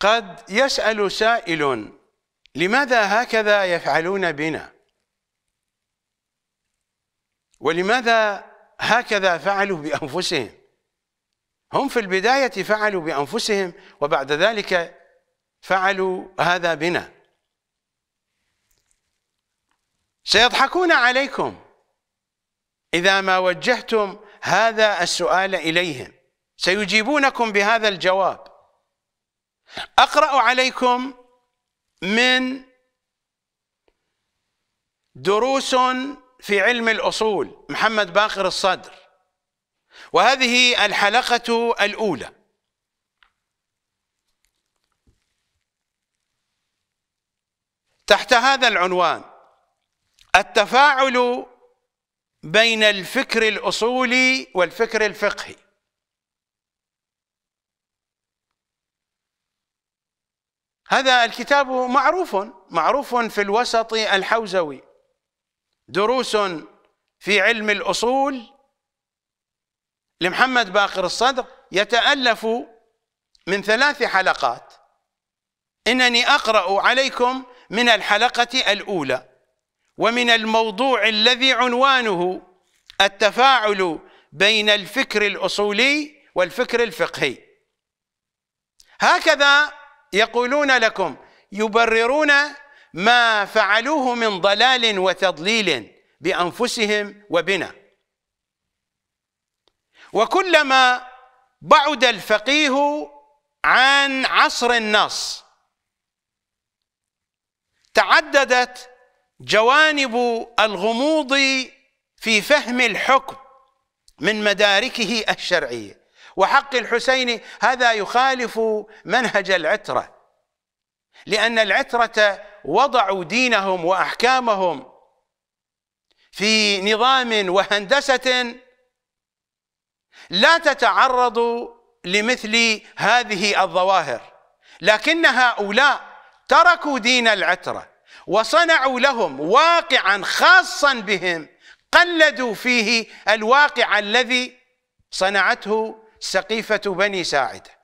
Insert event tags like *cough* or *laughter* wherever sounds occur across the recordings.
قد يسأل سائل لماذا هكذا يفعلون بنا ولماذا هكذا فعلوا بأنفسهم هم في البداية فعلوا بأنفسهم وبعد ذلك فعلوا هذا بنا سيضحكون عليكم إذا ما وجهتم هذا السؤال إليهم سيجيبونكم بهذا الجواب أقرأ عليكم من دروس في علم الأصول محمد باقر الصدر وهذه الحلقة الأولى تحت هذا العنوان التفاعل بين الفكر الأصولي والفكر الفقهي هذا الكتاب معروف معروف في الوسط الحوزوي دروس في علم الأصول لمحمد باقر الصدر يتألف من ثلاث حلقات إنني أقرأ عليكم من الحلقة الأولى ومن الموضوع الذي عنوانه التفاعل بين الفكر الأصولي والفكر الفقهي هكذا يقولون لكم يبررون ما فعلوه من ضلال وتضليل بانفسهم وبنا وكلما بعد الفقيه عن عصر النص تعددت جوانب الغموض في فهم الحكم من مداركه الشرعيه وحق الحسين هذا يخالف منهج العترة لأن العترة وضعوا دينهم وأحكامهم في نظام وهندسة لا تتعرض لمثل هذه الظواهر لكن هؤلاء تركوا دين العترة وصنعوا لهم واقعا خاصا بهم قلدوا فيه الواقع الذي صنعته سقيفة بني ساعدة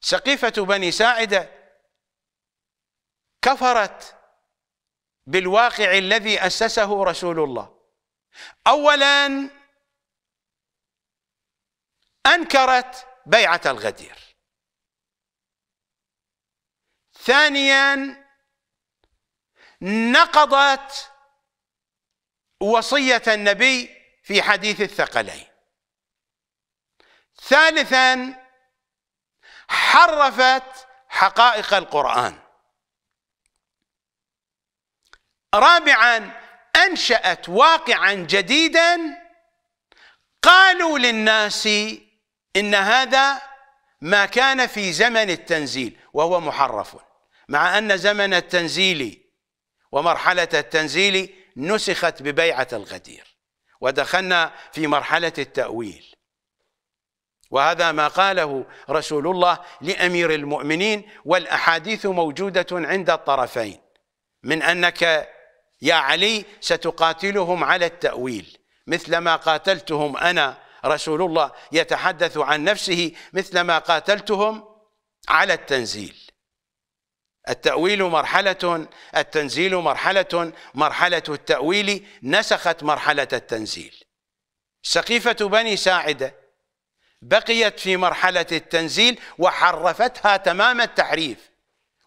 سقيفة بني ساعدة كفرت بالواقع الذي أسسه رسول الله أولا أنكرت بيعة الغدير ثانيا نقضت وصية النبي في حديث الثقلين ثالثا حرفت حقائق القرآن رابعا أنشأت واقعا جديدا قالوا للناس إن هذا ما كان في زمن التنزيل وهو محرف مع أن زمن التنزيل ومرحلة التنزيل نسخت ببيعة الغدير ودخلنا في مرحلة التأويل وهذا ما قاله رسول الله لأمير المؤمنين والأحاديث موجودة عند الطرفين من أنك يا علي ستقاتلهم على التأويل مثلما قاتلتهم أنا رسول الله يتحدث عن نفسه مثلما قاتلتهم على التنزيل التأويل مرحلة التنزيل مرحلة مرحلة التأويل نسخت مرحلة التنزيل سقيفة بني ساعدة بقيت في مرحلة التنزيل وحرفتها تمام التحريف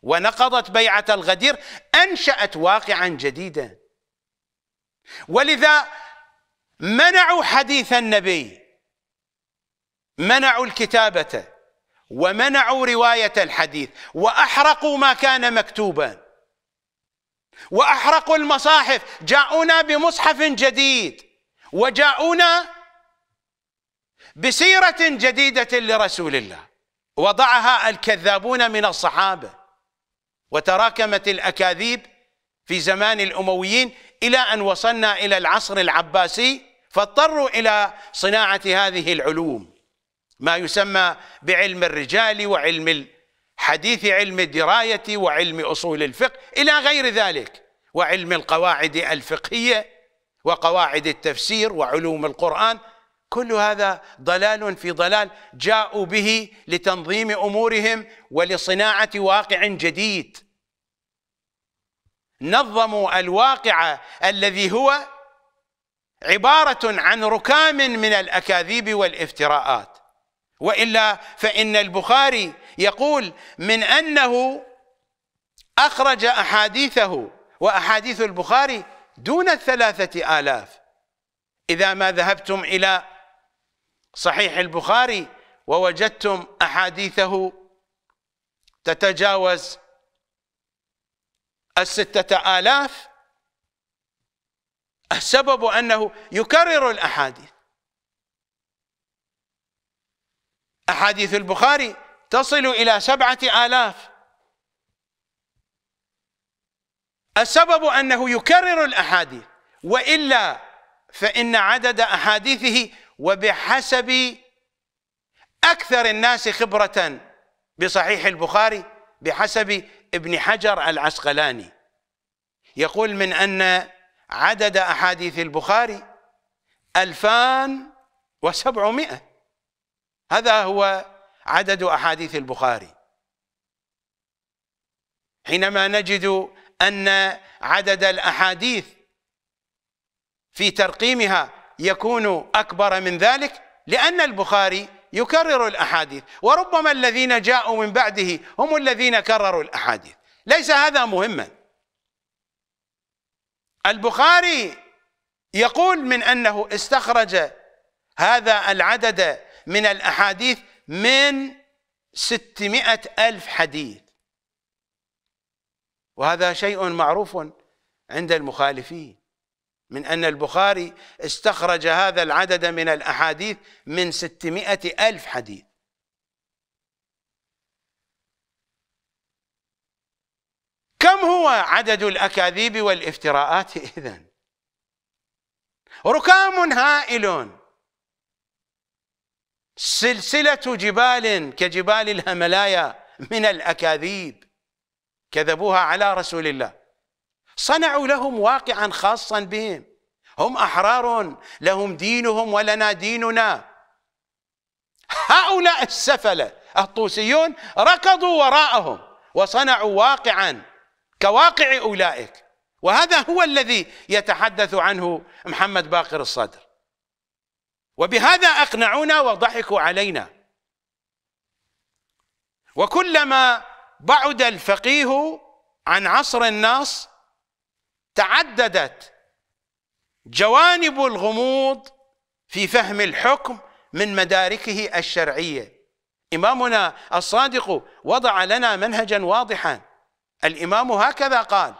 ونقضت بيعة الغدير أنشأت واقعا جديدا ولذا منعوا حديث النبي منعوا الكتابة ومنعوا رواية الحديث وأحرقوا ما كان مكتوبا وأحرقوا المصاحف جاءونا بمصحف جديد وجاءونا بسيرة جديدة لرسول الله وضعها الكذابون من الصحابة وتراكمت الأكاذيب في زمان الأمويين إلى أن وصلنا إلى العصر العباسي فاضطروا إلى صناعة هذه العلوم ما يسمى بعلم الرجال وعلم الحديث علم الدراية وعلم أصول الفقه إلى غير ذلك وعلم القواعد الفقهية وقواعد التفسير وعلوم القرآن كل هذا ضلال في ضلال جاءوا به لتنظيم أمورهم ولصناعة واقع جديد نظموا الواقع الذي هو عبارة عن ركام من الأكاذيب والافتراءات والا فان البخاري يقول من انه اخرج احاديثه واحاديث البخاري دون الثلاثه الاف اذا ما ذهبتم الى صحيح البخاري ووجدتم احاديثه تتجاوز الستة آلاف السبب أنه يكرر الأحاديث أحاديث البخاري تصل إلى سبعة آلاف السبب أنه يكرر الأحاديث وإلا فإن عدد أحاديثه وبحسب أكثر الناس خبرة بصحيح البخاري بحسب ابن حجر العسقلاني يقول من أن عدد أحاديث البخاري ألفان وسبعمائة هذا هو عدد أحاديث البخاري حينما نجد أن عدد الأحاديث في ترقيمها يكون أكبر من ذلك لأن البخاري يكرر الأحاديث وربما الذين جاءوا من بعده هم الذين كرروا الأحاديث ليس هذا مهما البخاري يقول من أنه استخرج هذا العدد من الأحاديث من ستمائة ألف حديث وهذا شيء معروف عند المخالفين من أن البخاري استخرج هذا العدد من الأحاديث من ستمائة ألف حديث كم هو عدد الأكاذيب والافتراءات إذن ركام هائل سلسلة جبال كجبال الهملايا من الأكاذيب كذبوها على رسول الله صنعوا لهم واقعا خاصا بهم هم أحرار لهم دينهم ولنا ديننا هؤلاء السفلة الطوسيون ركضوا وراءهم وصنعوا واقعا كواقع أولئك وهذا هو الذي يتحدث عنه محمد باقر الصدر وبهذا أقنعونا وضحكوا علينا وكلما بعد الفقيه عن عصر الناس تعددت جوانب الغموض في فهم الحكم من مداركه الشرعيه إمامنا الصادق وضع لنا منهجا واضحا الإمام هكذا قال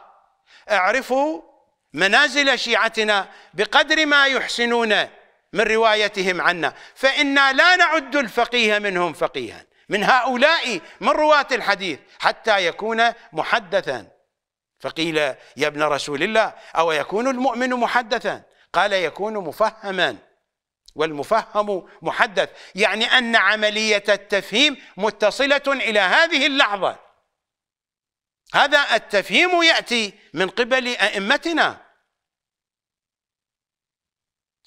اعرفوا منازل شيعتنا بقدر ما يحسنونه من روايتهم عنا فإنا لا نعد الفقيه منهم فقيها من هؤلاء من رواة الحديث حتى يكون محدثا فقيل يا ابن رسول الله أو يكون المؤمن محدثا قال يكون مفهما والمفهم محدث يعني أن عملية التفهيم متصلة إلى هذه اللحظة هذا التفهيم يأتي من قبل أئمتنا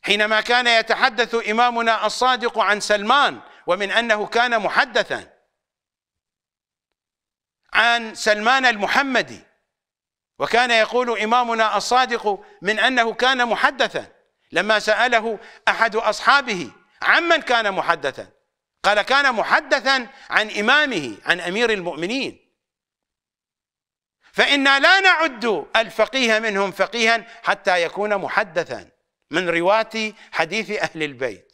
حينما كان يتحدث إمامنا الصادق عن سلمان ومن أنه كان محدثا عن سلمان المحمدي وكان يقول إمامنا الصادق من أنه كان محدثا لما سأله أحد أصحابه عمن كان محدثا قال كان محدثا عن إمامه عن أمير المؤمنين فإنا لا نعد الفقيه منهم فقيها حتى يكون محدثا من رواة حديث أهل البيت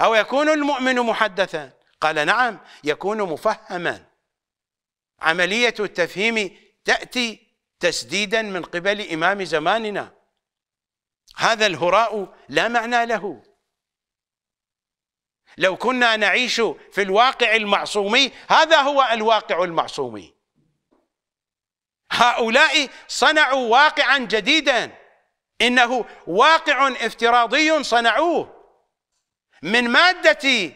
أو يكون المؤمن محدثا قال نعم يكون مفهما عملية التفهيم تأتي تسديدا من قبل إمام زماننا هذا الهراء لا معنى له لو كنا نعيش في الواقع المعصومي هذا هو الواقع المعصومي هؤلاء صنعوا واقعا جديدا انه واقع افتراضي صنعوه من ماده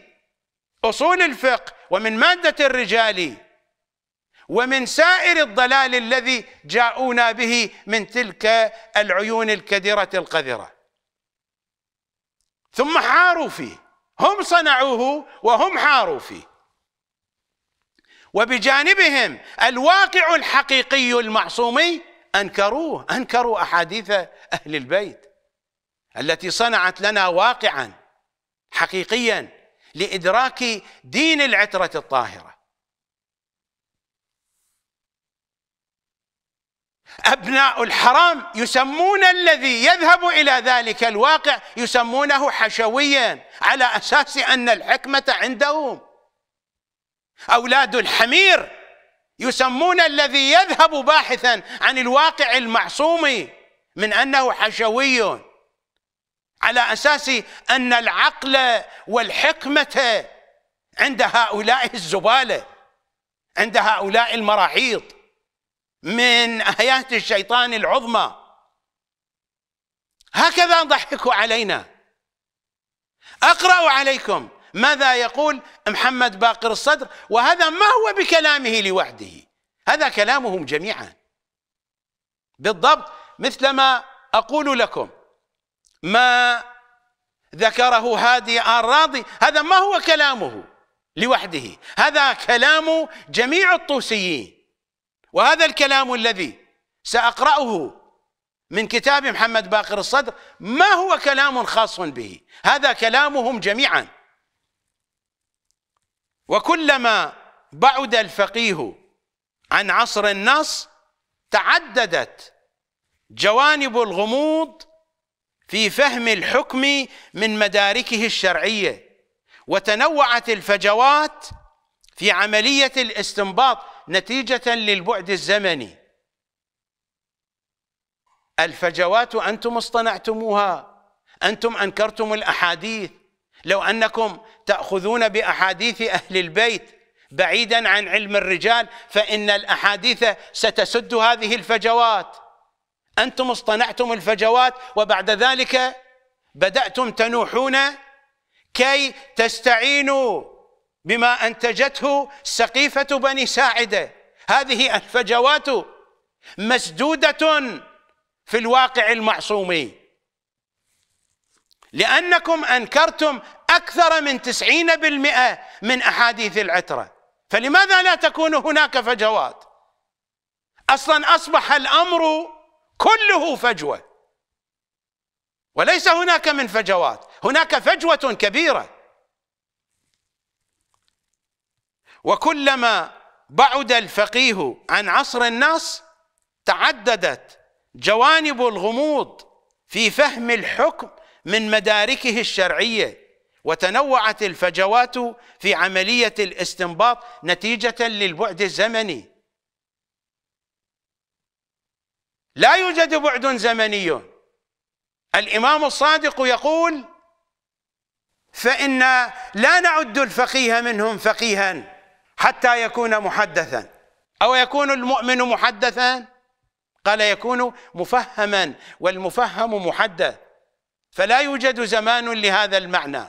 اصول الفقه ومن ماده الرجال ومن سائر الضلال الذي جاءونا به من تلك العيون الكدره القذره ثم حاروا فيه هم صنعوه وهم حاروا فيه وبجانبهم الواقع الحقيقي المعصومي أنكروه أنكروا أحاديث أهل البيت التي صنعت لنا واقعا حقيقيا لإدراك دين العترة الطاهرة أبناء الحرام يسمون الذي يذهب إلى ذلك الواقع يسمونه حشويا على أساس أن الحكمة عندهم أولاد الحمير يسمون الذي يذهب باحثا عن الواقع المعصوم من انه حشوي على اساس ان العقل والحكمه عند هؤلاء الزباله عند هؤلاء المراحيض من ايات الشيطان العظمى هكذا ضحكوا علينا اقرا عليكم ماذا يقول محمد باقر الصدر وهذا ما هو بكلامه لوحده هذا كلامهم جميعا بالضبط مثل ما أقول لكم ما ذكره هادي الراضي هذا ما هو كلامه لوحده هذا كلام جميع الطوسيين وهذا الكلام الذي سأقرأه من كتاب محمد باقر الصدر ما هو كلام خاص به هذا كلامهم جميعا وكلما بعد الفقيه عن عصر النص تعددت جوانب الغموض في فهم الحكم من مداركه الشرعيه وتنوعت الفجوات في عمليه الاستنباط نتيجه للبعد الزمني الفجوات انتم اصطنعتموها انتم انكرتم الاحاديث لو انكم تاخذون باحاديث اهل البيت بعيدا عن علم الرجال فان الاحاديث ستسد هذه الفجوات انتم اصطنعتم الفجوات وبعد ذلك بداتم تنوحون كي تستعينوا بما انتجته سقيفه بني ساعده هذه الفجوات مسدوده في الواقع المعصومي لأنكم أنكرتم أكثر من تسعين بالمئة من أحاديث العترة فلماذا لا تكون هناك فجوات أصلا أصبح الأمر كله فجوة وليس هناك من فجوات هناك فجوة كبيرة وكلما بعد الفقيه عن عصر الناس تعددت جوانب الغموض في فهم الحكم من مداركه الشرعيه وتنوعت الفجوات في عمليه الاستنباط نتيجه للبعد الزمني لا يوجد بعد زمني الامام الصادق يقول فإنا لا نعد الفقيه منهم فقيها حتى يكون محدثا أو يكون المؤمن محدثا قال يكون مفهما والمفهم محدث فلا يوجد زمان لهذا المعنى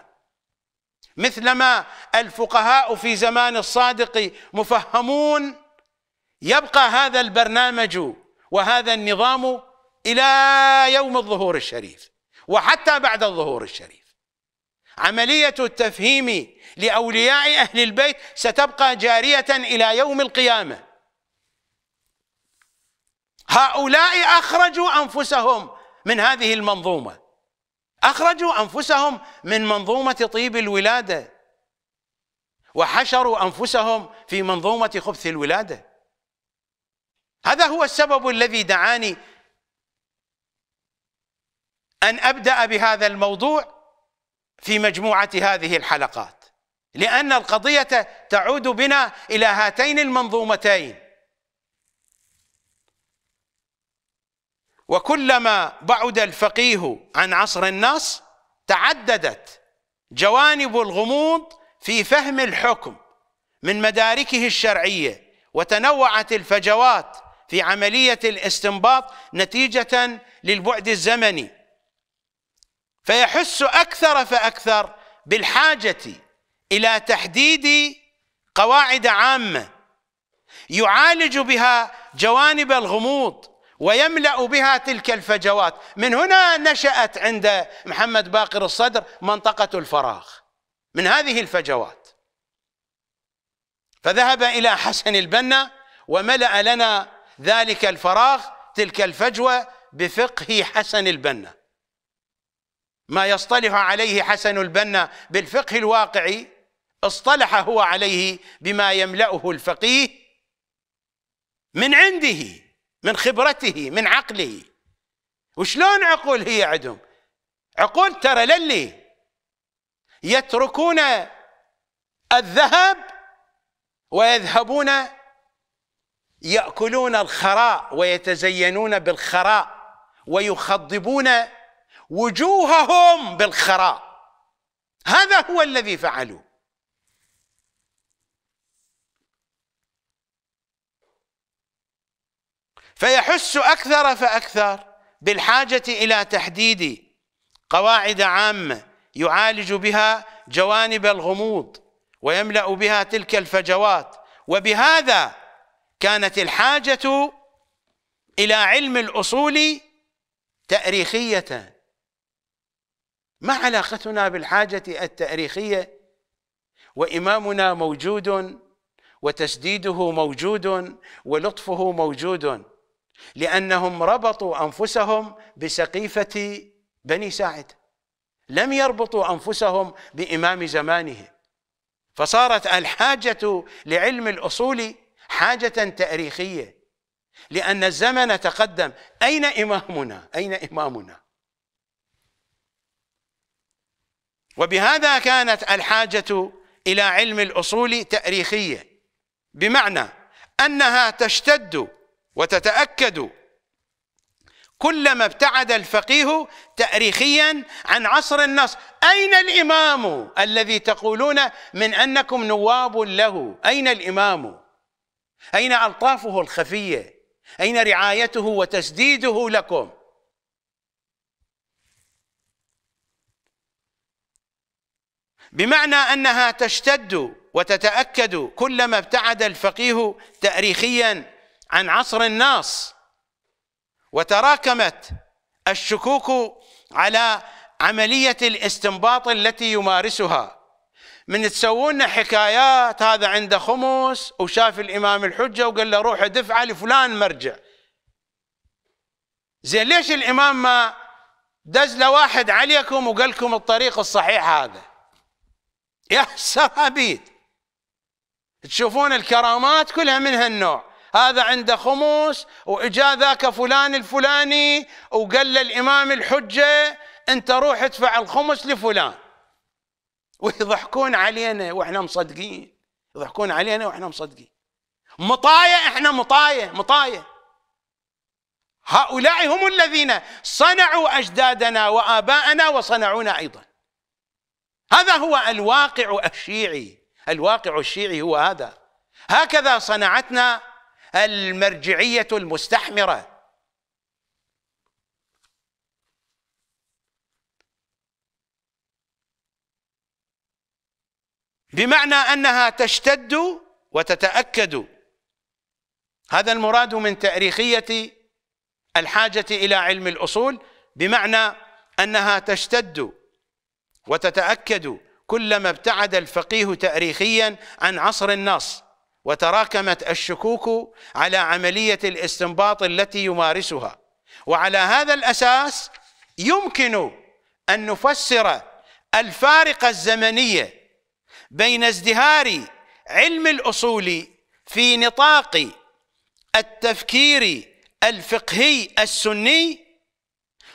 مثلما الفقهاء في زمان الصادق مفهمون يبقى هذا البرنامج وهذا النظام إلى يوم الظهور الشريف وحتى بعد الظهور الشريف عملية التفهيم لأولياء أهل البيت ستبقى جارية إلى يوم القيامة هؤلاء أخرجوا أنفسهم من هذه المنظومة أخرجوا أنفسهم من منظومة طيب الولادة وحشروا أنفسهم في منظومة خبث الولادة هذا هو السبب الذي دعاني أن أبدأ بهذا الموضوع في مجموعة هذه الحلقات لأن القضية تعود بنا إلى هاتين المنظومتين وكلما بعد الفقيه عن عصر النص تعددت جوانب الغموض في فهم الحكم من مداركه الشرعيه وتنوعت الفجوات في عمليه الاستنباط نتيجه للبعد الزمني فيحس اكثر فاكثر بالحاجه الى تحديد قواعد عامه يعالج بها جوانب الغموض ويملا بها تلك الفجوات من هنا نشات عند محمد باقر الصدر منطقه الفراغ من هذه الفجوات فذهب الى حسن البنا وملا لنا ذلك الفراغ تلك الفجوه بفقه حسن البنا ما يصطلح عليه حسن البنا بالفقه الواقعي اصطلح هو عليه بما يملأه الفقيه من عنده من خبرته من عقله وشلون عقول هي عندهم عقول ترى للي يتركون الذهب ويذهبون يأكلون الخراء ويتزينون بالخراء ويخضبون وجوههم بالخراء هذا هو الذي فعلوه فيحس أكثر فأكثر بالحاجة إلى تحديد قواعد عامة يعالج بها جوانب الغموض ويملأ بها تلك الفجوات وبهذا كانت الحاجة إلى علم الأصول تأريخية ما علاقتنا بالحاجة التأريخية وإمامنا موجود وتسديده موجود ولطفه موجود لأنهم ربطوا أنفسهم بسقيفة بني ساعد لم يربطوا أنفسهم بإمام زمانهم فصارت الحاجة لعلم الأصول حاجة تاريخية لأن الزمن تقدم أين إمامنا أين إمامنا وبهذا كانت الحاجة إلى علم الأصول تاريخية بمعنى أنها تشتد وتتأكد كلما ابتعد الفقيه تأريخيا عن عصر النص أين الإمام الذي تقولون من أنكم نواب له أين الإمام أين ألطافه الخفية أين رعايته وتسديده لكم بمعنى أنها تشتد وتتأكد كلما ابتعد الفقيه تأريخيا عن عصر الناس وتراكمت الشكوك على عملية الاستنباط التي يمارسها من تسوون حكايات هذا عنده خمس وشاف الإمام الحجة وقال له روح دفع لفلان مرجع زين ليش الإمام ما دز لواحد عليكم وقال لكم الطريق الصحيح هذا يا *laughs* سرابيد تشوفون الكرامات كلها من هالنوع هذا عنده خمس وإجا ذاك فلان الفلاني وقال للإمام الحجة أنت روح ادفع الخمس لفلان ويضحكون علينا وإحنا مصدقين يضحكون علينا وإحنا مصدقين مطاية إحنا مطاية مطاية هؤلاء هم الذين صنعوا أجدادنا وآباءنا وصنعونا أيضا هذا هو الواقع الشيعي الواقع الشيعي هو هذا هكذا صنعتنا المرجعية المستحمرة بمعنى أنها تشتد وتتأكد هذا المراد من تأريخية الحاجة إلى علم الأصول بمعنى أنها تشتد وتتأكد كلما ابتعد الفقيه تأريخيا عن عصر النص وتراكمت الشكوك على عملية الاستنباط التي يمارسها وعلى هذا الأساس يمكن أن نفسر الفارق الزمنية بين ازدهار علم الأصول في نطاق التفكير الفقهي السني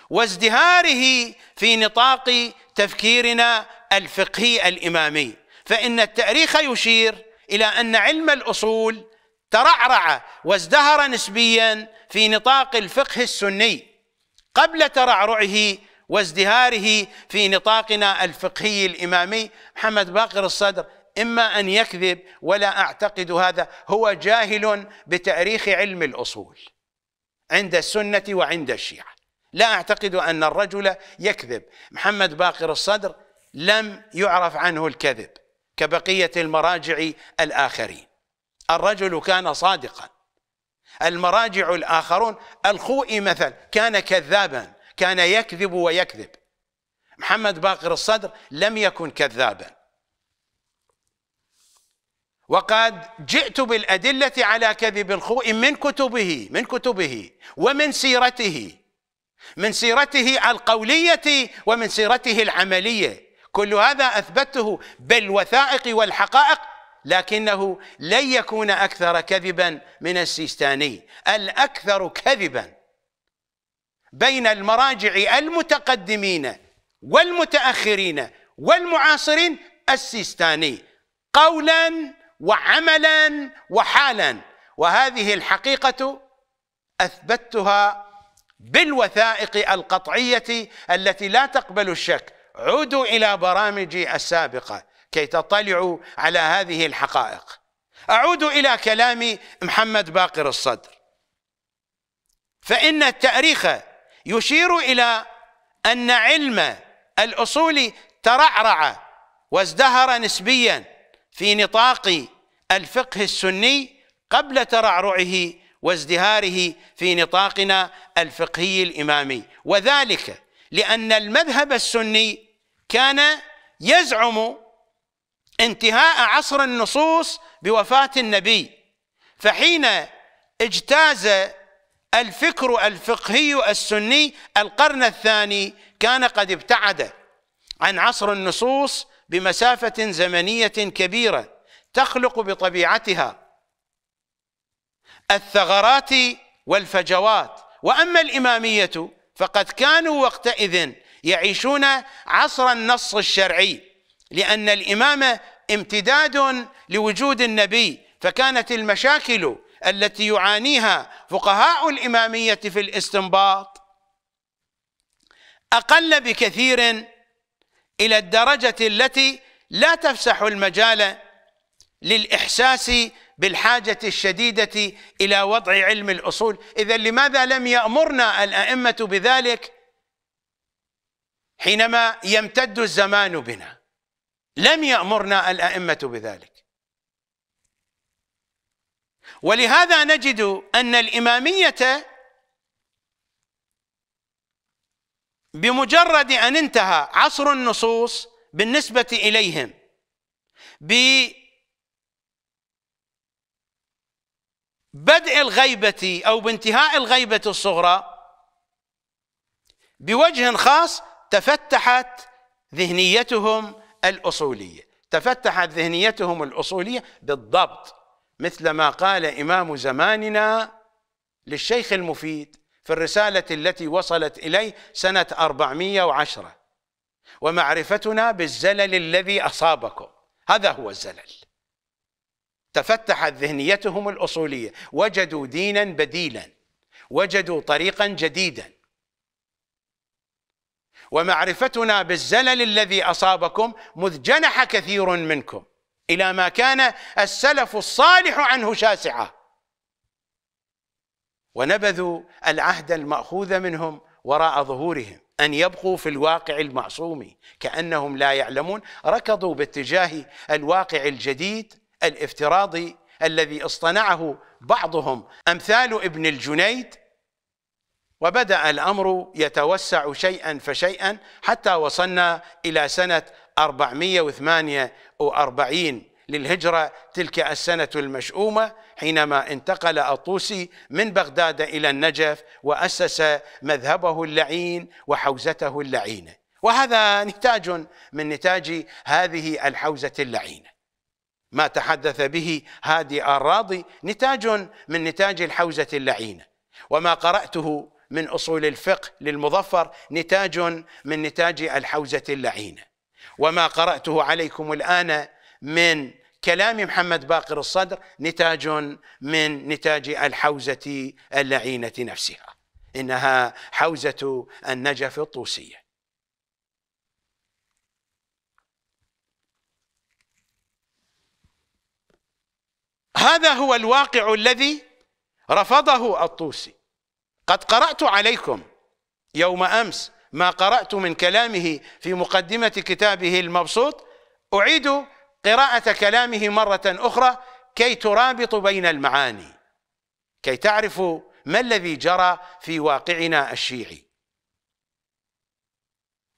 وازدهاره في نطاق تفكيرنا الفقهي الإمامي فإن التاريخ يشير الى ان علم الاصول ترعرع وازدهر نسبيا في نطاق الفقه السني قبل ترعرعه وازدهاره في نطاقنا الفقهي الامامي محمد باقر الصدر اما ان يكذب ولا اعتقد هذا هو جاهل بتاريخ علم الاصول عند السنه وعند الشيعه لا اعتقد ان الرجل يكذب محمد باقر الصدر لم يعرف عنه الكذب كبقية المراجع الآخرين الرجل كان صادقا المراجع الآخرون الخوئي مثلا كان كذابا كان يكذب ويكذب محمد باقر الصدر لم يكن كذابا وقد جئت بالأدلة على كذب الخوئي من كتبه من كتبه ومن سيرته من سيرته القولية ومن سيرته العملية كل هذا اثبته بالوثائق والحقائق لكنه لن يكون اكثر كذبا من السيستاني الاكثر كذبا بين المراجع المتقدمين والمتاخرين والمعاصرين السيستاني قولا وعملا وحالا وهذه الحقيقه اثبتها بالوثائق القطعيه التي لا تقبل الشك عودوا إلى برامجي السابقة كي تطلعوا على هذه الحقائق أعود إلى كلام محمد باقر الصدر فإن التاريخ يشير إلى أن علم الأصول ترعرع وازدهر نسبيا في نطاق الفقه السني قبل ترعرعه وازدهاره في نطاقنا الفقهي الإمامي وذلك لأن المذهب السني كان يزعم انتهاء عصر النصوص بوفاة النبي فحين اجتاز الفكر الفقهي السني القرن الثاني كان قد ابتعد عن عصر النصوص بمسافة زمنية كبيرة تخلق بطبيعتها الثغرات والفجوات واما الاماميه فقد كانوا وقتئذ يعيشون عصر النص الشرعي لأن الإمامة امتداد لوجود النبي فكانت المشاكل التي يعانيها فقهاء الإمامية في الاستنباط أقل بكثير إلى الدرجة التي لا تفسح المجال للإحساس بالحاجة الشديدة إلى وضع علم الأصول إذا لماذا لم يأمرنا الأئمة بذلك حينما يمتد الزمان بنا لم يأمرنا الأئمة بذلك ولهذا نجد أن الإمامية بمجرد أن انتهى عصر النصوص بالنسبة إليهم ببدء الغيبة أو بانتهاء الغيبة الصغرى بوجه خاص تفتحت ذهنيتهم الأصولية تفتحت ذهنيتهم الأصولية بالضبط مثل ما قال إمام زماننا للشيخ المفيد في الرسالة التي وصلت إليه سنة 410 ومعرفتنا بالزلل الذي أصابكم هذا هو الزلل تفتحت ذهنيتهم الأصولية وجدوا دينا بديلا وجدوا طريقا جديدا ومعرفتنا بالزلل الذي اصابكم مذ جنح كثير منكم الى ما كان السلف الصالح عنه شاسعه ونبذوا العهد الماخوذ منهم وراء ظهورهم ان يبقوا في الواقع المعصوم كانهم لا يعلمون ركضوا باتجاه الواقع الجديد الافتراضي الذي اصطنعه بعضهم امثال ابن الجنيد وبدأ الأمر يتوسع شيئا فشيئا حتى وصلنا إلى سنة 448 للهجرة تلك السنة المشؤومة حينما انتقل الطوسي من بغداد إلى النجف وأسس مذهبه اللعين وحوزته اللعينة وهذا نتاج من نتاج هذه الحوزة اللعينة ما تحدث به هادي الراضي نتاج من نتاج الحوزة اللعينة وما قرأته من أصول الفقه للمظفر نتاج من نتاج الحوزة اللعينة وما قرأته عليكم الآن من كلام محمد باقر الصدر نتاج من نتاج الحوزة اللعينة نفسها إنها حوزة النجف الطوسية هذا هو الواقع الذي رفضه الطوسي قد قرأت عليكم يوم أمس ما قرأت من كلامه في مقدمة كتابه المبسوط أعيد قراءة كلامه مرة أخرى كي ترابط بين المعاني كي تعرفوا ما الذي جرى في واقعنا الشيعي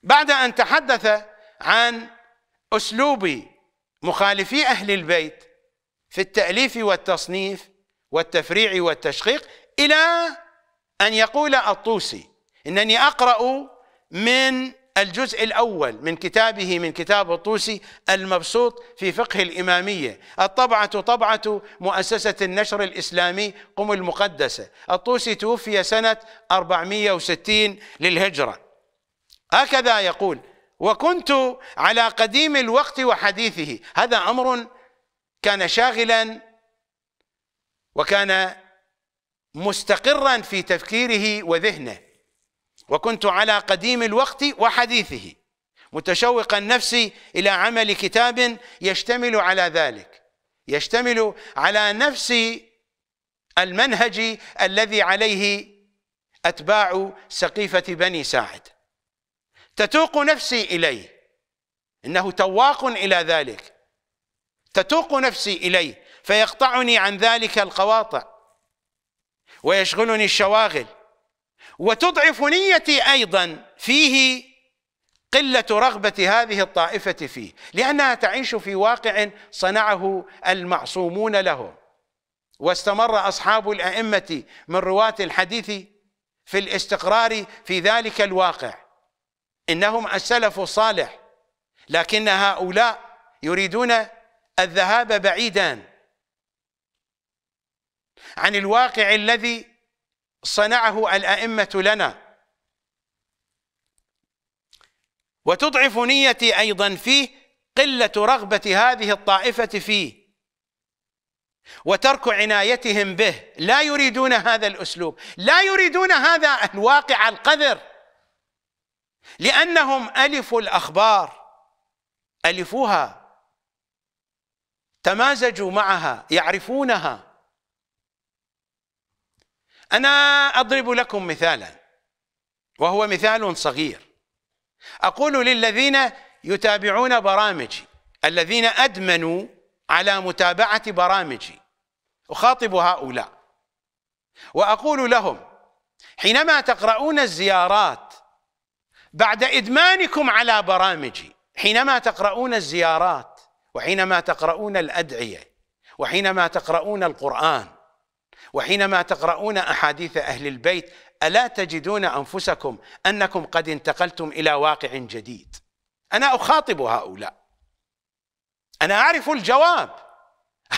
بعد أن تحدث عن أسلوب مخالفي أهل البيت في التأليف والتصنيف والتفريع والتشقيق إلى أن يقول الطوسي إنني أقرأ من الجزء الأول من كتابه من كتاب الطوسي المبسوط في فقه الإمامية الطبعة طبعة مؤسسة النشر الإسلامي قم المقدسة الطوسي توفي سنة 460 للهجرة هكذا يقول وكنت على قديم الوقت وحديثه هذا أمر كان شاغلا وكان مستقرا في تفكيره وذهنه وكنت على قديم الوقت وحديثه متشوقا نفسي الى عمل كتاب يشتمل على ذلك يشتمل على نفس المنهج الذي عليه اتباع سقيفه بني ساعد تتوق نفسي اليه انه تواق الى ذلك تتوق نفسي اليه فيقطعني عن ذلك القواطع ويشغلني الشواغل وتضعف نيتي ايضا فيه قله رغبه هذه الطائفه فيه لانها تعيش في واقع صنعه المعصومون له واستمر اصحاب الائمه من رواه الحديث في الاستقرار في ذلك الواقع انهم السلف الصالح لكن هؤلاء يريدون الذهاب بعيدا عن الواقع الذي صنعه الائمه لنا وتضعف نيتي ايضا فيه قله رغبه هذه الطائفه فيه وترك عنايتهم به لا يريدون هذا الاسلوب لا يريدون هذا الواقع القذر لانهم الفوا الاخبار الفوها تمازجوا معها يعرفونها أنا أضرب لكم مثالا وهو مثال صغير أقول للذين يتابعون برامجي الذين أدمنوا على متابعة برامجي أخاطب هؤلاء وأقول لهم حينما تقرؤون الزيارات بعد إدمانكم على برامجي حينما تقرؤون الزيارات وحينما تقرؤون الأدعية وحينما تقرؤون القرآن وحينما تقرؤون أحاديث أهل البيت ألا تجدون أنفسكم أنكم قد انتقلتم إلى واقع جديد أنا أخاطب هؤلاء أنا أعرف الجواب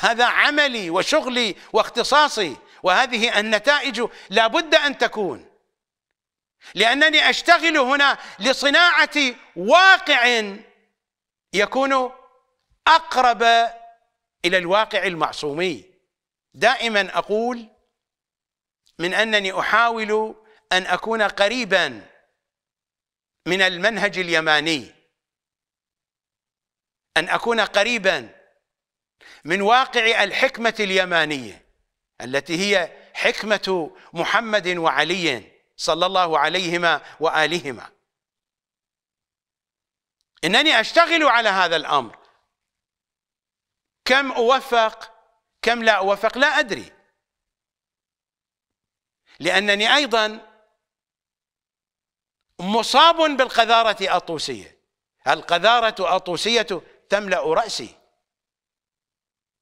هذا عملي وشغلي واختصاصي وهذه النتائج لا بد أن تكون لأنني أشتغل هنا لصناعة واقع يكون أقرب إلى الواقع المعصومي دائما اقول من انني احاول ان اكون قريبا من المنهج اليماني ان اكون قريبا من واقع الحكمه اليمانيه التي هي حكمه محمد وعلي صلى الله عليهما والهما انني اشتغل على هذا الامر كم اوفق كم لا أوفق لا أدري لأنني أيضا مصاب بالقذارة الطوسية القذارة الطوسية تملأ رأسي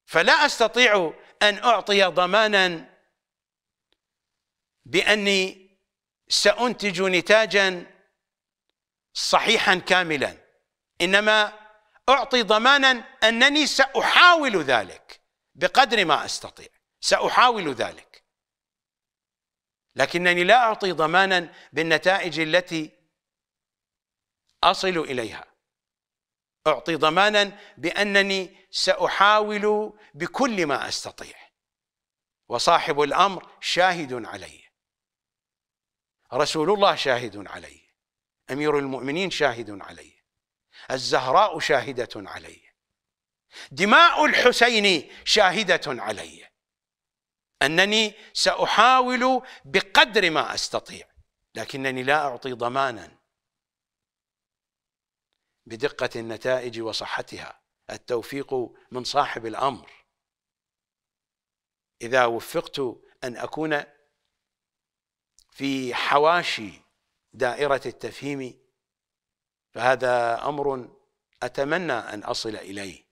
فلا أستطيع أن أعطي ضمانا بأني سأنتج نتاجا صحيحا كاملا إنما أعطي ضمانا أنني سأحاول ذلك بقدر ما استطيع ساحاول ذلك لكنني لا اعطي ضمانا بالنتائج التي اصل اليها اعطي ضمانا بانني ساحاول بكل ما استطيع وصاحب الامر شاهد علي رسول الله شاهد علي امير المؤمنين شاهد علي الزهراء شاهده علي دماء الحسين شاهدة علي أنني سأحاول بقدر ما أستطيع لكنني لا أعطي ضمانا بدقة النتائج وصحتها التوفيق من صاحب الأمر إذا وفقت أن أكون في حواشي دائرة التفهيم فهذا أمر أتمنى أن أصل إليه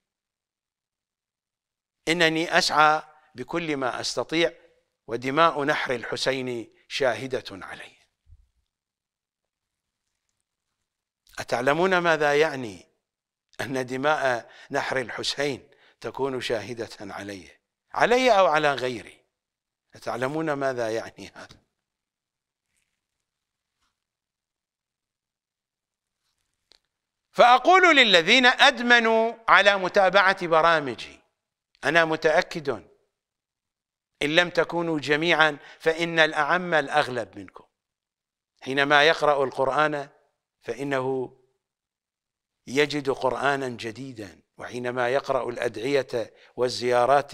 انني اسعى بكل ما استطيع ودماء نحر الحسين شاهده علي اتعلمون ماذا يعني ان دماء نحر الحسين تكون شاهده علي علي او على غيري اتعلمون ماذا يعني هذا فاقول للذين ادمنوا على متابعه برامجي أنا متأكد إن لم تكونوا جميعا فإن الأعم الأغلب منكم حينما يقرأ القرآن فإنه يجد قرآنا جديدا وحينما يقرأ الأدعية والزيارات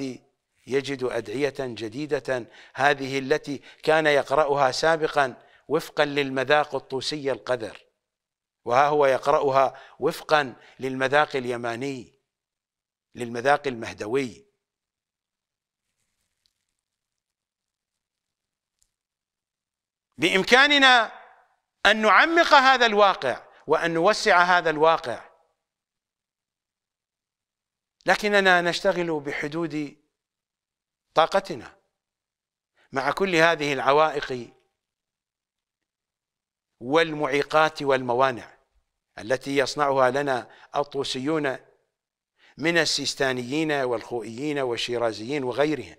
يجد أدعية جديدة هذه التي كان يقرأها سابقا وفقا للمذاق الطوسي القذر وها هو يقرأها وفقا للمذاق اليماني للمذاق المهدوي بامكاننا ان نعمق هذا الواقع وان نوسع هذا الواقع لكننا نشتغل بحدود طاقتنا مع كل هذه العوائق والمعيقات والموانع التي يصنعها لنا الطوسيون من السيستانيين والخوئيين والشيرازيين وغيرهم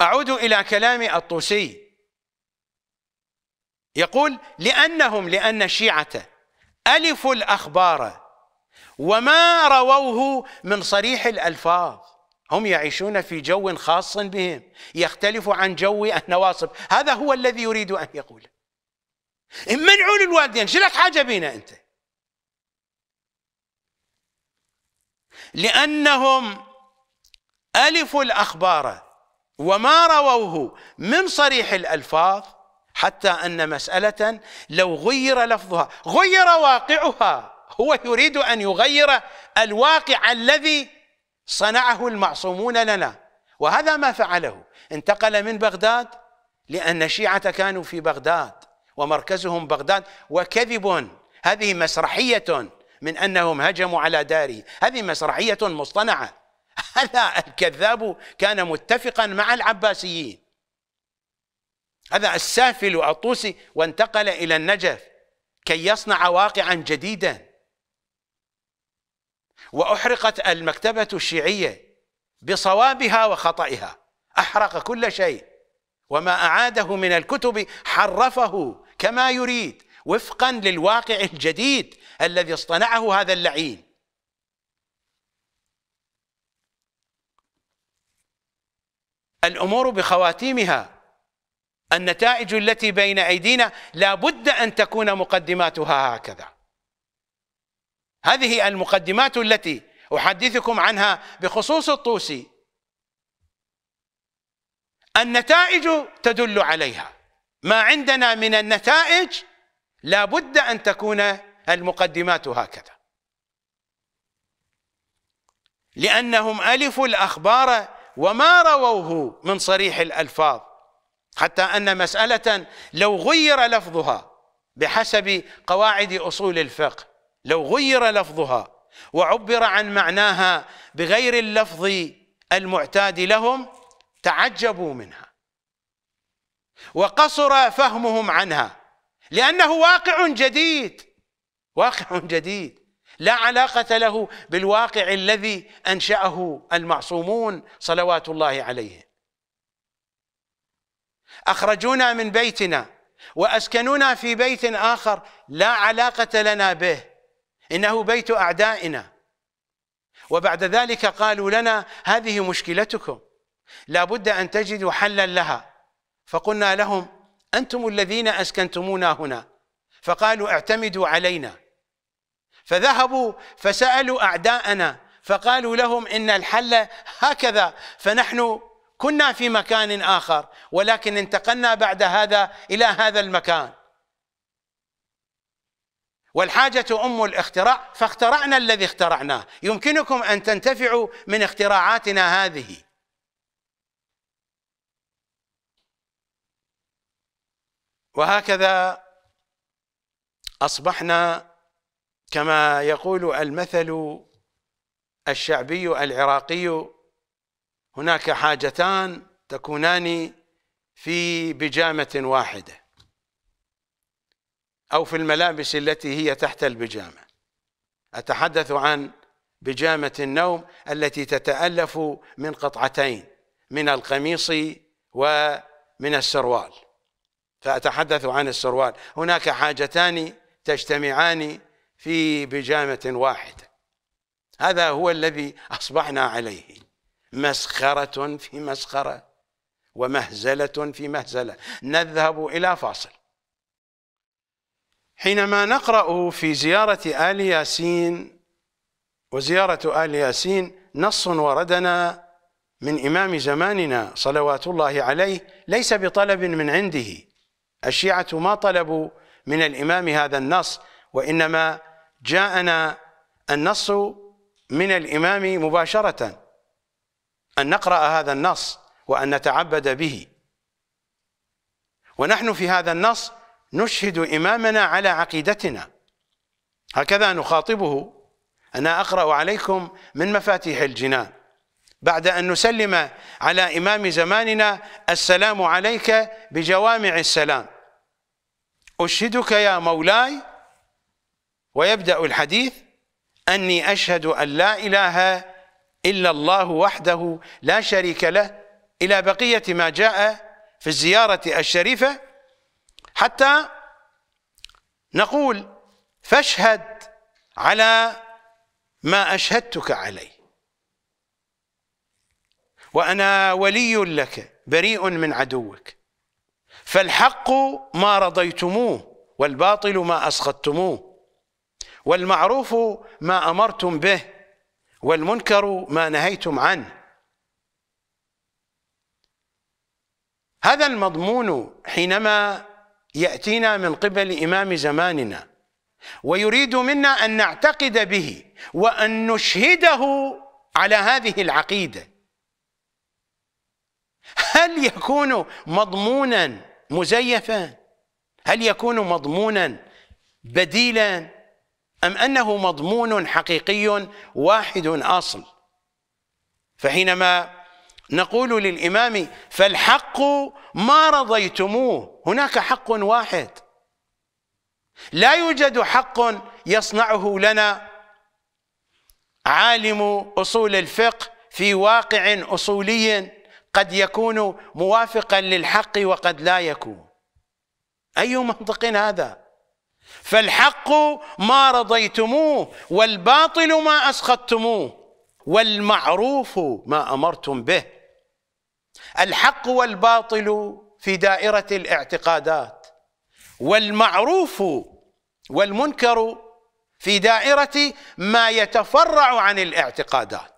أعود إلى كلام الطوسي يقول لأنهم لأن الشيعة ألفوا الأخبار وما رووه من صريح الألفاظ هم يعيشون في جو خاص بهم يختلف عن جو النواصب هذا هو الذي يريد أن يقوله منعون الوالدين شلك حاجة بينا أنت لأنهم ألفوا الأخبار وما رووه من صريح الألفاظ حتى أن مسألة لو غير لفظها غير واقعها هو يريد أن يغير الواقع الذي صنعه المعصومون لنا وهذا ما فعله انتقل من بغداد لأن الشيعة كانوا في بغداد ومركزهم بغداد وكذب هذه مسرحية من أنهم هجموا على داره هذه مسرحية مصطنعة *laughs* هذا الكذاب كان متفقا مع العباسيين هذا السافل الطوسي وانتقل إلى النجف كي يصنع واقعا جديدا وأحرقت المكتبة الشيعية بصوابها وخطئها أحرق كل شيء وما أعاده من الكتب حرفه كما يريد وفقا للواقع الجديد الذي اصطنعه هذا اللعين الامور بخواتيمها النتائج التي بين ايدينا لابد ان تكون مقدماتها هكذا هذه المقدمات التي احدثكم عنها بخصوص الطوسي النتائج تدل عليها ما عندنا من النتائج لابد أن تكون المقدمات هكذا لأنهم ألفوا الأخبار وما رووه من صريح الألفاظ حتى أن مسألة لو غير لفظها بحسب قواعد أصول الفقه لو غير لفظها وعبر عن معناها بغير اللفظ المعتاد لهم تعجبوا منها وقصر فهمهم عنها لأنه واقع جديد واقع جديد لا علاقة له بالواقع الذي أنشأه المعصومون صلوات الله عليهم أخرجونا من بيتنا وأسكنونا في بيت آخر لا علاقة لنا به إنه بيت أعدائنا وبعد ذلك قالوا لنا هذه مشكلتكم لابد أن تجدوا حلا لها فقلنا لهم أنتم الذين أسكنتمونا هنا فقالوا اعتمدوا علينا فذهبوا فسألوا أعداءنا فقالوا لهم إن الحل هكذا فنحن كنا في مكان آخر ولكن انتقلنا بعد هذا إلى هذا المكان والحاجة أم الاختراع فاخترعنا الذي اخترعناه يمكنكم أن تنتفعوا من اختراعاتنا هذه وهكذا اصبحنا كما يقول المثل الشعبي العراقي هناك حاجتان تكونان في بجامه واحده او في الملابس التي هي تحت البجامه اتحدث عن بجامه النوم التي تتالف من قطعتين من القميص ومن السروال فأتحدث عن السروال هناك حاجتان تجتمعان في بجامة واحدة هذا هو الذي أصبحنا عليه مسخرة في مسخرة ومهزلة في مهزلة نذهب إلى فاصل حينما نقرأ في زيارة آل ياسين وزيارة آل ياسين نص وردنا من إمام زماننا صلوات الله عليه ليس بطلب من عنده الشيعة ما طلبوا من الإمام هذا النص وإنما جاءنا النص من الإمام مباشرة أن نقرأ هذا النص وأن نتعبد به ونحن في هذا النص نشهد إمامنا على عقيدتنا هكذا نخاطبه أنا أقرأ عليكم من مفاتيح الجنان بعد أن نسلم على إمام زماننا السلام عليك بجوامع السلام أشهدك يا مولاي ويبدأ الحديث أني أشهد أن لا إله إلا الله وحده لا شريك له إلى بقية ما جاء في الزيارة الشريفة حتى نقول فاشهد على ما أشهدتك عليه وأنا ولي لك بريء من عدوك فالحق ما رضيتموه والباطل ما أسخطتموه والمعروف ما أمرتم به والمنكر ما نهيتم عنه هذا المضمون حينما يأتينا من قبل إمام زماننا ويريد منا أن نعتقد به وأن نشهده على هذه العقيدة هل يكون مضمونا مزيفا هل يكون مضمونا بديلا أم أنه مضمون حقيقي واحد أصل فحينما نقول للإمام فالحق ما رضيتموه هناك حق واحد لا يوجد حق يصنعه لنا عالم أصول الفقه في واقع أصولي قد يكون موافقا للحق وقد لا يكون أي منطق هذا فالحق ما رضيتموه والباطل ما أسخطتموه والمعروف ما أمرتم به الحق والباطل في دائرة الاعتقادات والمعروف والمنكر في دائرة ما يتفرع عن الاعتقادات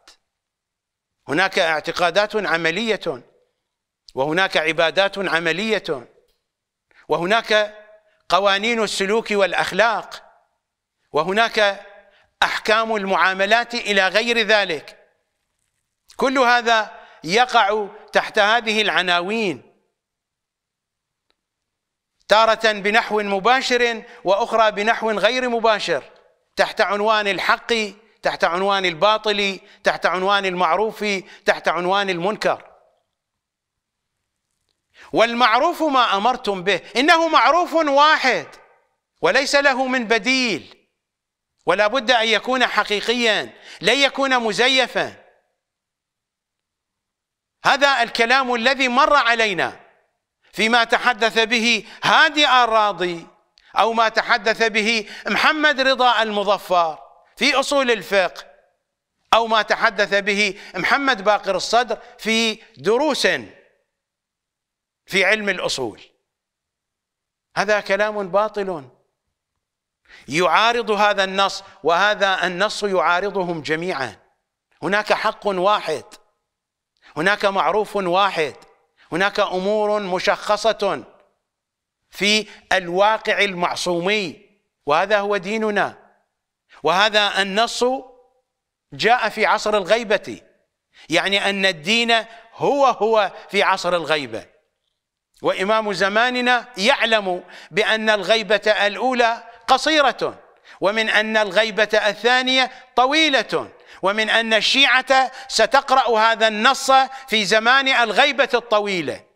هناك اعتقادات عملية وهناك عبادات عملية وهناك قوانين السلوك والأخلاق وهناك أحكام المعاملات إلى غير ذلك كل هذا يقع تحت هذه العناوين تارة بنحو مباشر وأخرى بنحو غير مباشر تحت عنوان الحق تحت عنوان الباطل تحت عنوان المعروف تحت عنوان المنكر والمعروف ما امرتم به انه معروف واحد وليس له من بديل ولا بد ان يكون حقيقيا لن يكون مزيفا هذا الكلام الذي مر علينا فيما تحدث به هادي الراضي او ما تحدث به محمد رضا المظفر في أصول الفقه أو ما تحدث به محمد باقر الصدر في دروس في علم الأصول هذا كلام باطل يعارض هذا النص وهذا النص يعارضهم جميعا هناك حق واحد هناك معروف واحد هناك امور مشخصه في الواقع المعصومي وهذا هو ديننا وهذا النص جاء في عصر الغيبة يعني أن الدين هو هو في عصر الغيبة وإمام زماننا يعلم بأن الغيبة الأولى قصيرة ومن أن الغيبة الثانية طويلة ومن أن الشيعة ستقرأ هذا النص في زمان الغيبة الطويلة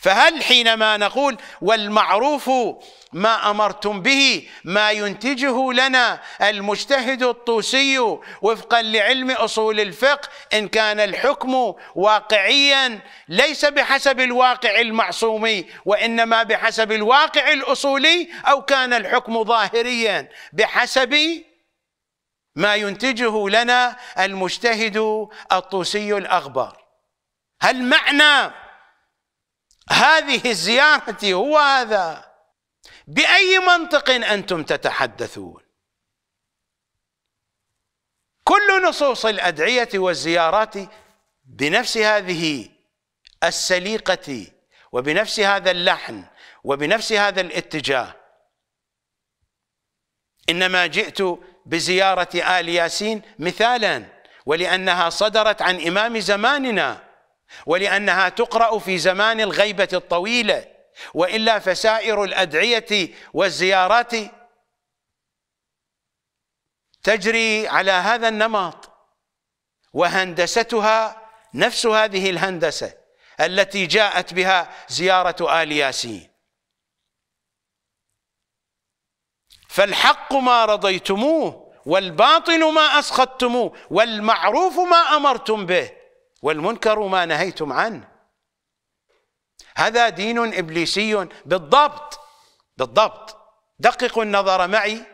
فهل حينما نقول والمعروف ما امرتم به ما ينتجه لنا المجتهد الطوسي وفقا لعلم اصول الفقه ان كان الحكم واقعيا ليس بحسب الواقع المعصومي وانما بحسب الواقع الاصولي او كان الحكم ظاهريا بحسب ما ينتجه لنا المجتهد الطوسي الاغبار هل معنى هذه زيارتي هو هذا بأي منطق أنتم تتحدثون كل نصوص الأدعية والزيارات بنفس هذه السليقة وبنفس هذا اللحن وبنفس هذا الاتجاه إنما جئت بزيارة آل ياسين مثالا ولأنها صدرت عن إمام زماننا ولأنها تقرأ في زمان الغيبة الطويلة وإلا فسائر الأدعية والزيارات تجري على هذا النمط وهندستها نفس هذه الهندسة التي جاءت بها زيارة آل ياسين فالحق ما رضيتموه والباطل ما أسخطتموه والمعروف ما أمرتم به والمنكر ما نهيتم عنه هذا دين إبليسي بالضبط بالضبط دققوا النظر معي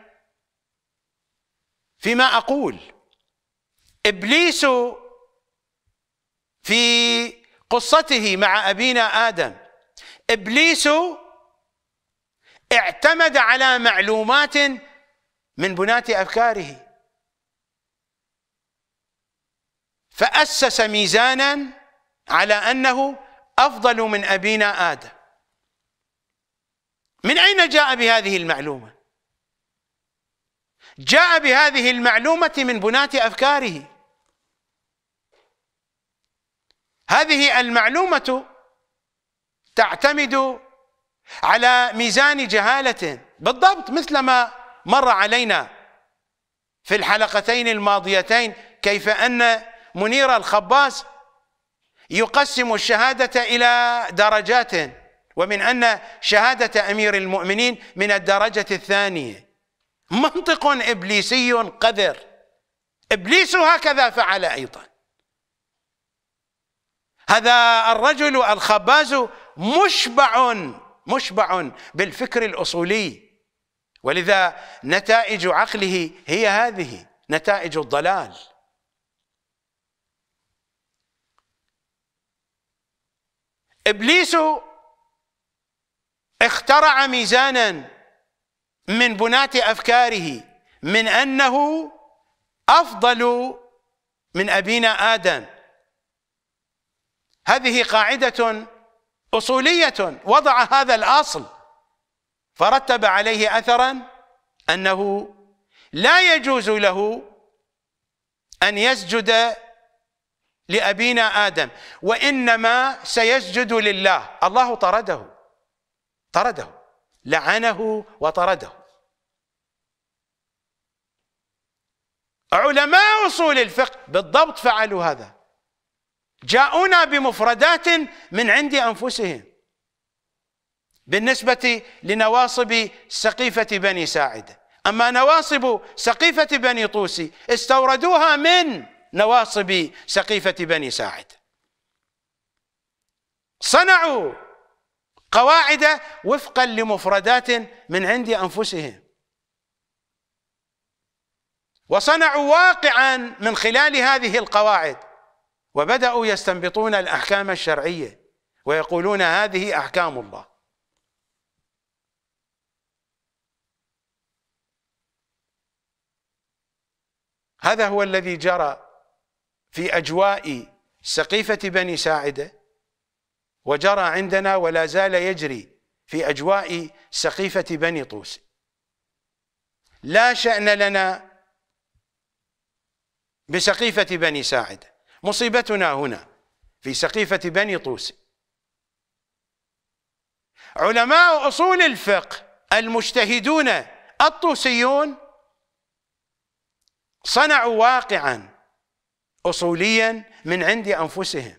فيما أقول إبليس في قصته مع أبينا آدم إبليس اعتمد على معلومات من بنات أفكاره فأسس ميزانا على أنه أفضل من أبينا آدم من أين جاء بهذه المعلومة جاء بهذه المعلومة من بناة أفكاره هذه المعلومة تعتمد على ميزان جهالة بالضبط مثل ما مر علينا في الحلقتين الماضيتين كيف أن منير الخباز يقسم الشهادة إلى درجات ومن أن شهادة أمير المؤمنين من الدرجة الثانية منطق إبليسي قذر إبليس هكذا فعل أيضا هذا الرجل الخباز مشبع مشبع بالفكر الأصولي ولذا نتائج عقله هي هذه نتائج الضلال ابليس اخترع ميزانا من بنات افكاره من انه افضل من ابينا ادم هذه قاعده اصوليه وضع هذا الاصل فرتب عليه اثرا انه لا يجوز له ان يسجد لأبينا آدم وإنما سيسجد لله الله طرده طرده لعنه وطرده علماء أصول الفقه بالضبط فعلوا هذا جاءونا بمفردات من عند أنفسهم بالنسبة لنواصب سقيفة بني ساعدة أما نواصب سقيفة بني طوسي استوردوها من نواصب سقيفة بني ساعد صنعوا قواعد وفقا لمفردات من عند أنفسهم وصنعوا واقعا من خلال هذه القواعد وبدأوا يستنبطون الأحكام الشرعية ويقولون هذه أحكام الله هذا هو الذي جرى في أجواء سقيفة بني ساعدة وجرى عندنا ولا زال يجري في أجواء سقيفة بني طوس لا شأن لنا بسقيفة بني ساعدة مصيبتنا هنا في سقيفة بني طوس علماء أصول الفقه المجتهدون الطوسيون صنعوا واقعاً اصوليا من عند انفسهم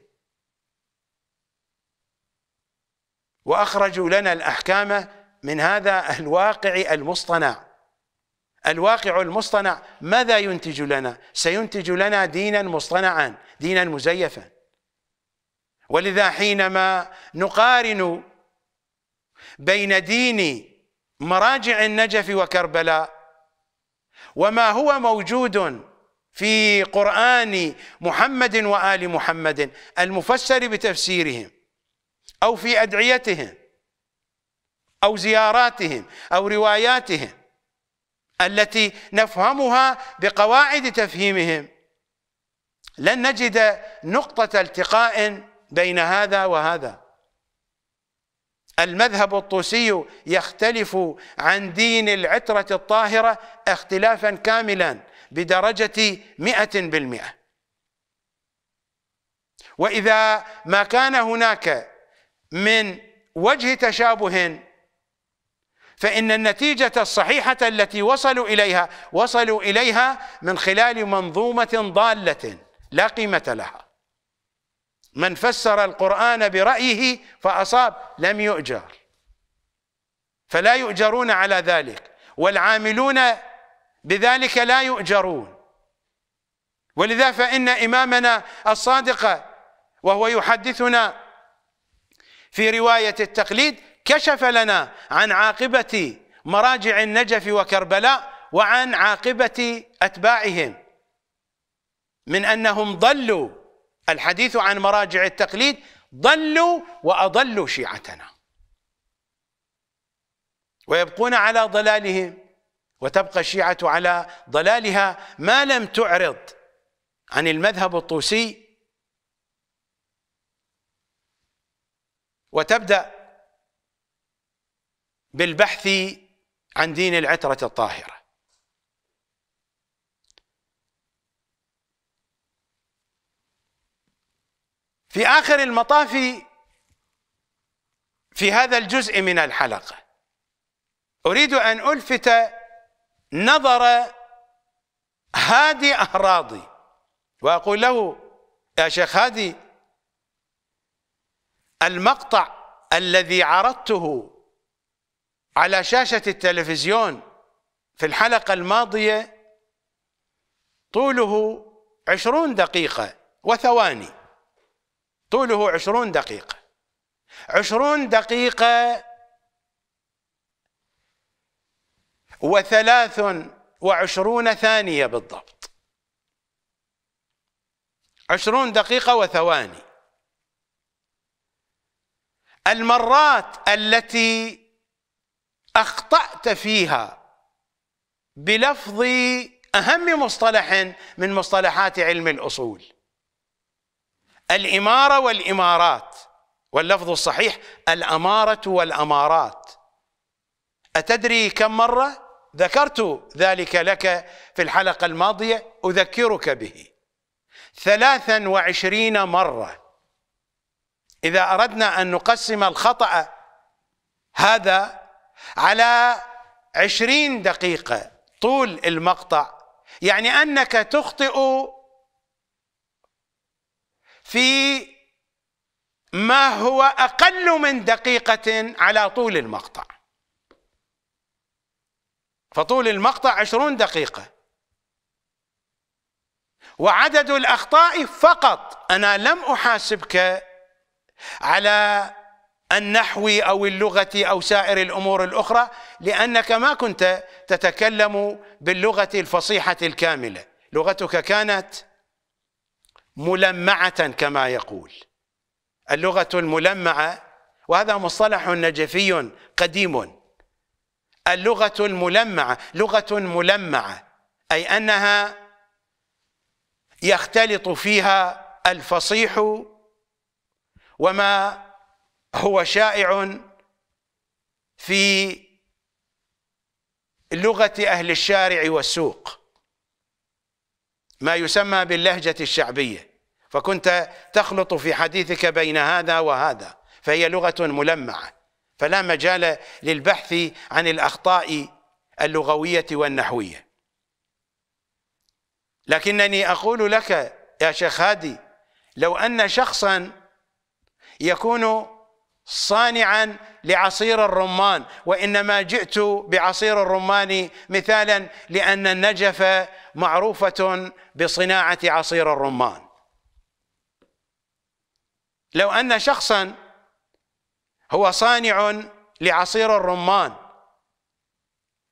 واخرجوا لنا الاحكام من هذا الواقع المصطنع الواقع المصطنع ماذا ينتج لنا سينتج لنا دينا مصطنعا دينا مزيفا ولذا حينما نقارن بين دين مراجع النجف وكربلاء وما هو موجود في قرآن محمد وآل محمد المفسر بتفسيرهم أو في أدعيتهم أو زياراتهم أو رواياتهم التي نفهمها بقواعد تفهيمهم لن نجد نقطة التقاء بين هذا وهذا المذهب الطوسي يختلف عن دين العترة الطاهرة اختلافا كاملا بدرجة مئة بالمئة وإذا ما كان هناك من وجه تشابه فإن النتيجة الصحيحة التي وصلوا إليها وصلوا إليها من خلال منظومة ضالة لا قيمة لها من فسر القرآن برأيه فأصاب لم يؤجر فلا يؤجرون على ذلك والعاملون بذلك لا يؤجرون ولذا فإن إمامنا الصادق وهو يحدثنا في رواية التقليد كشف لنا عن عاقبة مراجع النجف وكربلاء وعن عاقبة أتباعهم من أنهم ضلوا الحديث عن مراجع التقليد ضلوا وأضلوا شيعتنا ويبقون على ضلالهم وتبقى الشيعة على ضلالها ما لم تعرض عن المذهب الطوسي وتبدأ بالبحث عن دين العترة الطاهرة في آخر المطاف في هذا الجزء من الحلقة أريد أن ألفت نظر هادي أهراضي وأقول له يا شيخ هادي المقطع الذي عرضته على شاشة التلفزيون في الحلقة الماضية طوله عشرون دقيقة وثواني طوله عشرون دقيقة عشرون دقيقة وثلاث وعشرون ثانية بالضبط عشرون دقيقة وثواني المرات التي أخطأت فيها بلفظ أهم مصطلح من مصطلحات علم الأصول الإمارة والإمارات واللفظ الصحيح الأمارة والأمارات أتدري كم مرة؟ ذكرت ذلك لك في الحلقة الماضية أذكرك به ثلاثا وعشرين مرة إذا أردنا أن نقسم الخطأ هذا على عشرين دقيقة طول المقطع يعني أنك تخطئ في ما هو أقل من دقيقة على طول المقطع فطول المقطع عشرون دقيقة وعدد الأخطاء فقط أنا لم أحاسبك على النحو أو اللغة أو سائر الأمور الأخرى لأنك ما كنت تتكلم باللغة الفصيحة الكاملة لغتك كانت ملمعة كما يقول اللغة الملمعة وهذا مصطلح نجفي قديم اللغة الملمعة لغة ملمعة أي أنها يختلط فيها الفصيح وما هو شائع في لغة أهل الشارع والسوق ما يسمى باللهجة الشعبية فكنت تخلط في حديثك بين هذا وهذا فهي لغة ملمعة فلا مجال للبحث عن الأخطاء اللغوية والنحوية لكنني أقول لك يا شيخ هادي لو أن شخصا يكون صانعا لعصير الرمان وإنما جئت بعصير الرمان مثالا لأن النجف معروفة بصناعة عصير الرمان لو أن شخصا هو صانع لعصير الرمان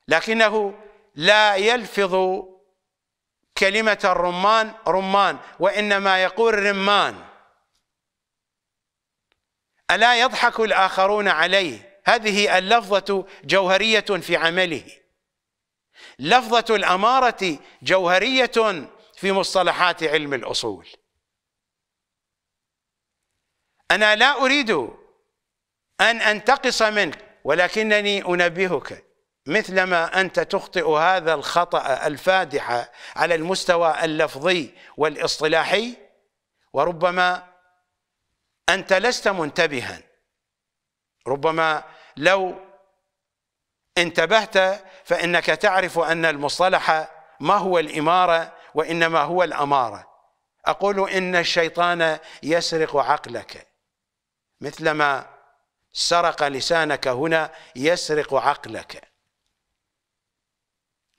لكنه لا يلفظ كلمة الرمان رمان وإنما يقول رمان ألا يضحك الآخرون عليه هذه اللفظة جوهرية في عمله لفظة الأمارة جوهرية في مصطلحات علم الأصول أنا لا أريد أن أنتقص منك ولكنني أنبهك مثلما أنت تخطئ هذا الخطأ الفادح على المستوى اللفظي والاصطلاحي وربما أنت لست منتبها ربما لو انتبهت فإنك تعرف أن المصطلح ما هو الإمارة وإنما هو الأمارة أقول إن الشيطان يسرق عقلك مثلما سرق لسانك هنا يسرق عقلك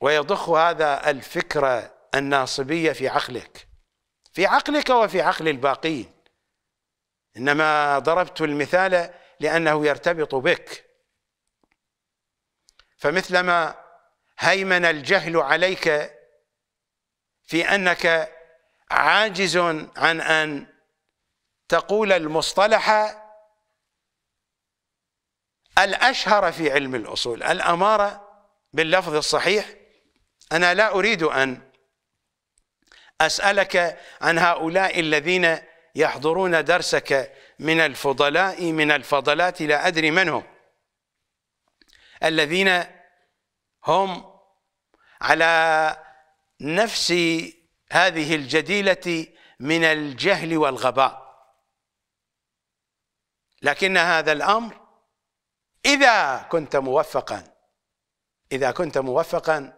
ويضخ هذا الفكرة الناصبية في عقلك في عقلك وفي عقل الباقين إنما ضربت المثال لأنه يرتبط بك فمثلما هيمن الجهل عليك في أنك عاجز عن أن تقول المصطلح الأشهر في علم الأصول الأمارة باللفظ الصحيح أنا لا أريد أن أسألك عن هؤلاء الذين يحضرون درسك من الفضلاء من الفضلات لا أدري من هم الذين هم على نفس هذه الجديلة من الجهل والغباء لكن هذا الأمر إذا كنت موفقا إذا كنت موفقا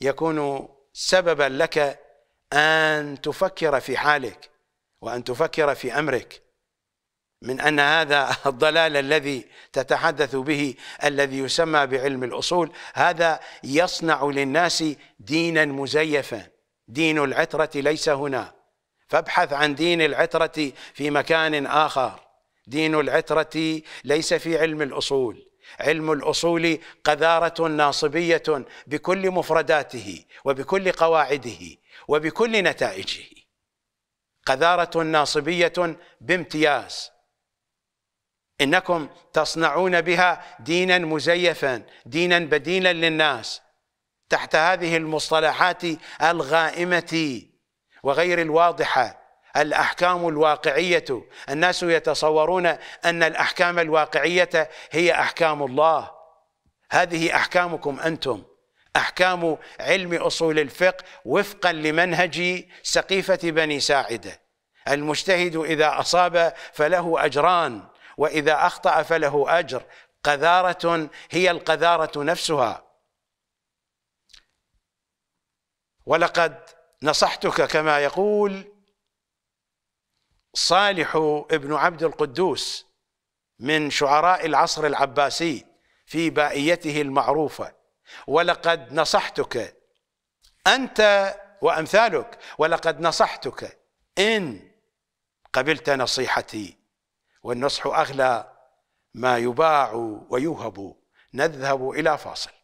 يكون سببا لك أن تفكر في حالك وأن تفكر في أمرك من أن هذا *laughs* الضلال الذي تتحدث به الذي يسمى بعلم الأصول هذا يصنع للناس دينا مزيفا دين العترة ليس هنا فابحث عن دين العترة في مكان آخر دين العترة ليس في علم الأصول علم الأصول قذارة ناصبية بكل مفرداته وبكل قواعده وبكل نتائجه قذارة ناصبية بامتياز إنكم تصنعون بها دينا مزيفا دينا بديلا للناس تحت هذه المصطلحات الغائمة وغير الواضحة الأحكام الواقعية الناس يتصورون أن الأحكام الواقعية هي أحكام الله هذه أحكامكم أنتم أحكام علم أصول الفقه وفقا لمنهج سقيفة بني ساعدة المجتهد إذا أصاب فله أجران وإذا أخطأ فله أجر قذارة هي القذارة نفسها ولقد نصحتك كما يقول صالح ابن عبد القدوس من شعراء العصر العباسي في بائيته المعروفة ولقد نصحتك أنت وأمثالك ولقد نصحتك إن قبلت نصيحتي والنصح أغلى ما يباع ويوهب نذهب إلى فاصل